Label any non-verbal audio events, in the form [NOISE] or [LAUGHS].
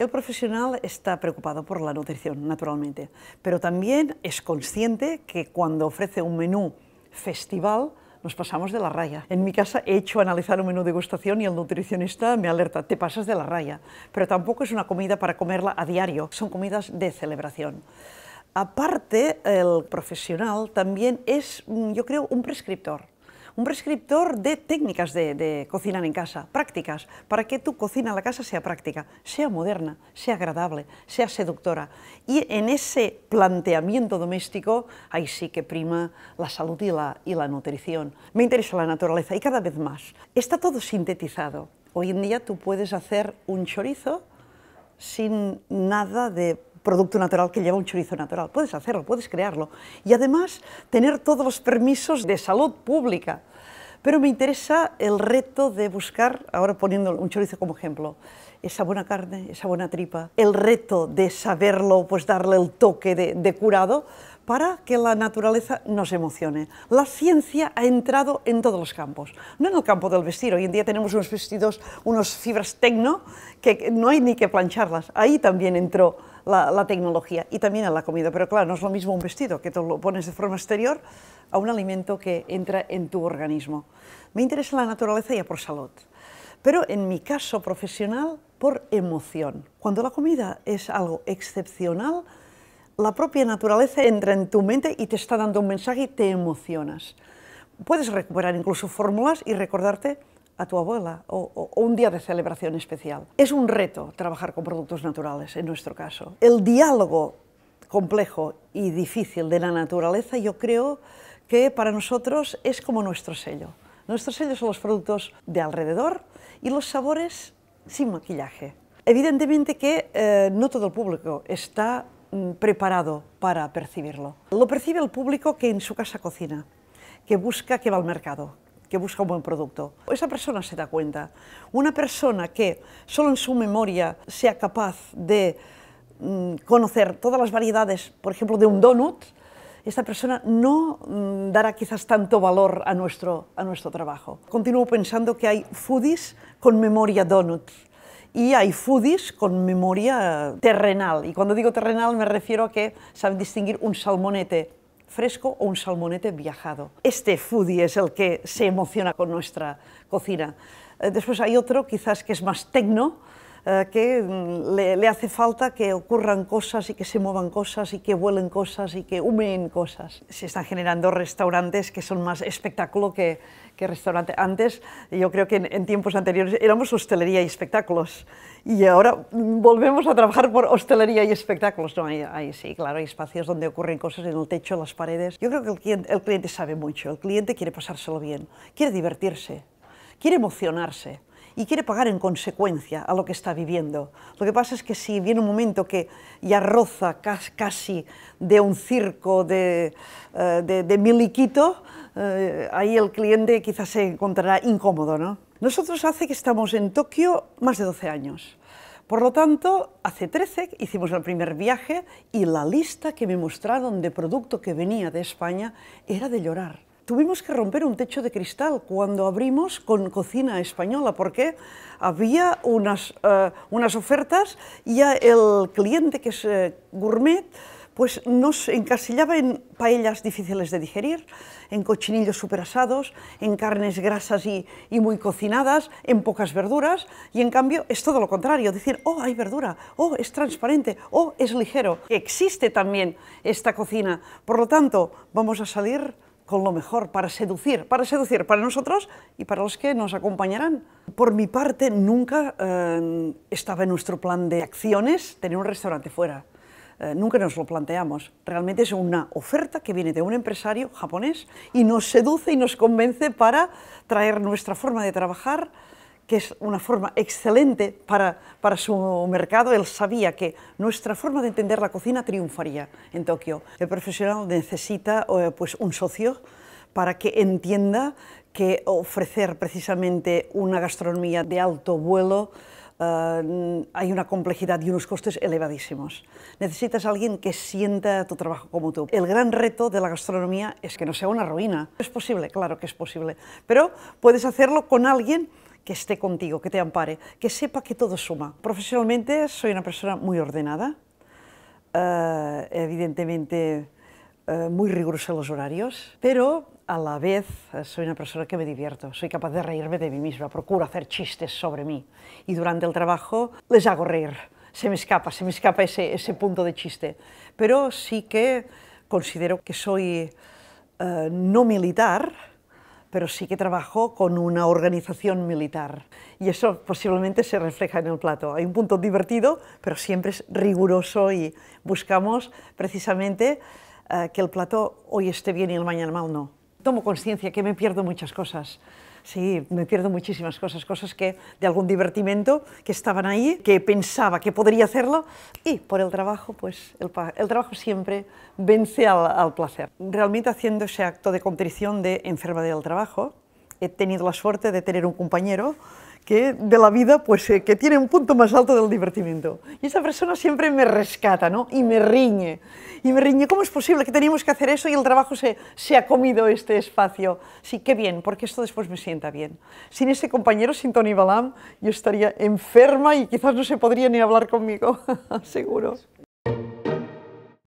El profesional está preocupado por la nutrición, naturalmente, pero también es consciente que cuando ofrece un menú festival, nos pasamos de la raya. En mi casa he hecho analizar un menú de y el nutricionista me alerta, te pasas de la raya, pero tampoco es una comida para comerla a diario, son comidas de celebración. Aparte, el profesional también es, mm, yo creo, un prescriptor un prescriptor de técnicas de, cocinar en casa, prácticas, para que tu cocina en la casa sea práctica, sea moderna, sea agradable, sea seductora. Y en ese planteamiento doméstico, ahí sí que prima la salud y la nutrición. Me interesa la naturaleza y cada vez más. Está todo sintetizado. Hoy en día tú puedes hacer un chorizo sin nada de producto natural que lleva un chorizo natural. Puedes hacerlo, puedes crearlo. Y además tener todos los permisos de salud pública. Pero me interesa el reto de buscar, ahora poniendo un chorizo como ejemplo, esa buena carne, esa buena tripa, el reto de saberlo, pues darle el toque de, curado para que la naturaleza nos emocione. La ciencia ha entrado en todos los campos, no en el campo del vestir. Hoy en día tenemos unos vestidos, unos fibras tecno, que no hay ni que plancharlas. Ahí también entró la, tecnología y también en la comida. Pero claro, no es lo mismo un vestido que te lo pones de forma exterior a un alimento que entra en tu organismo. Me interesa la naturaleza ya por salud, pero en mi caso profesional por emoción. Cuando la comida es algo excepcional, la propia naturaleza entra en tu mente y te está dando un mensaje y te emocionas. Puedes recuperar incluso fórmulas y recordarte a tu abuela o, un día de celebración especial. Es un reto trabajar con productos naturales, en nuestro caso. El diálogo complejo y difícil de la naturaleza, yo creo que para nosotros es como nuestro sello. Nuestro sello son los productos de alrededor y los sabores sin maquillaje. Evidentemente que eh, no todo el público está mm, preparado para percibirlo. Lo percibe el público que en su casa cocina, que busca, que va al mercado, que busca un buen producto. Esa persona se da cuenta. Una persona que solo en su memoria sea capaz de mm, conocer todas las variedades, por ejemplo, de un donut, esta persona no mm, dará quizás tanto valor a nuestro, a nuestro trabajo. Continúo pensando que hay foodies con memoria donut y hay foodies con memoria terrenal. Y cuando digo terrenal me refiero a que saben distinguir un salmonete fresco o un salmonete viajado. Este foodie es el que se emociona con nuestra cocina. Eh, después hay otro, quizás que es más tecno, eh, que mm, le, hace falta que ocurran cosas y que se muevan cosas y que vuelen cosas y que humeen cosas. Se están generando restaurantes que son más espectáculo que, que restaurante. Antes, yo creo que en, tiempos anteriores éramos hostelería y espectáculos y ahora volvemos a trabajar por hostelería y espectáculos. No, sí, claro, hay espacios donde ocurren cosas en el techo, en las paredes. Yo creo que el cliente sabe mucho, el cliente quiere pasárselo bien, quiere divertirse, quiere emocionarse y quiere pagar en consecuencia a lo que está viviendo. Lo que pasa es que si viene un momento que ya roza casi de un circo de, eh, de, miliquito, eh, ahí el cliente quizás se encontrará incómodo. ¿no? Nosotros hace que estamos en Tokio más de 12 años. Por lo tanto, hace 13 hicimos el primer viaje y la lista que me mostraron de producto que venía de España era de llorar tuvimos que romper un techo de cristal cuando abrimos con cocina española, porque había unas, eh, unas ofertas y el cliente que es eh, gourmet pues nos encasillaba en paellas difíciles de digerir, en cochinillos superasados, en carnes grasas y, y, muy cocinadas, en pocas verduras, y en cambio es todo lo contrario, decir, oh, hay verdura, oh, es transparente, oh, es ligero. Existe también esta cocina, por lo tanto, vamos a salir con lo mejor para seducir, para seducir para nosotros y para los que nos acompañarán. Por mi parte, nunca eh, estaba en nuestro plan de acciones tener un restaurante fuera. Eh, nunca nos lo planteamos. Realmente es una oferta que viene de un empresario japonés y nos seduce y nos convence para traer nuestra forma de trabajar, que es una forma excelente para, su mercado, él sabía que nuestra forma de entender la cocina triunfaría en Tokio. El profesional necesita eh, pues, un socio para que entienda que ofrecer precisamente una gastronomía de alto vuelo eh, hay una complejidad y unos costes elevadísimos. Necesitas a alguien que sienta tu trabajo como tú. El gran reto de la gastronomía es que no sea una ruina. Es posible, claro que es posible, pero puedes hacerlo con alguien que esté contigo, que te ampare, que sepa que todo suma. Profesionalmente soy una persona muy ordenada, eh, evidentemente eh, muy rigurosa en los horarios, pero a la vez eh, soy una persona que me divierto, soy capaz de reírme de mí misma, procuro hacer chistes sobre mí y durante el trabajo les hago reír. Se me escapa, se me escapa ese, ese punto de chiste. Pero sí que considero que soy no militar, pero sí que trabajó con una organización militar. Y eso posiblemente se refleja en el plato. Hay un punto divertido, pero siempre es riguroso y buscamos precisamente eh, que el plato hoy esté bien y el mañana mal no. Tomo conciencia que me pierdo muchas cosas. Sí, me pierdo muchísimas cosas, cosas que de algún divertimento que estaban ahí, que pensaba que podría hacerlo y por el trabajo, pues el, trabajo siempre vence al, placer. Realmente haciendo ese acto de contrición de enferma del trabajo, he tenido la suerte de tener un compañero de la vida pues, eh, que tiene un punto más alto del divertimiento. Y esa persona siempre me rescata ¿no? y me riñe. Y me riñe, ¿cómo es posible que teníamos que hacer eso y el trabajo se, se ha comido este espacio? Sí, qué bien, porque esto después me sienta bien. Sin ese compañero, sin Tony Balam, yo estaría enferma y quizás no se podría ni hablar conmigo, [LAUGHS] seguro.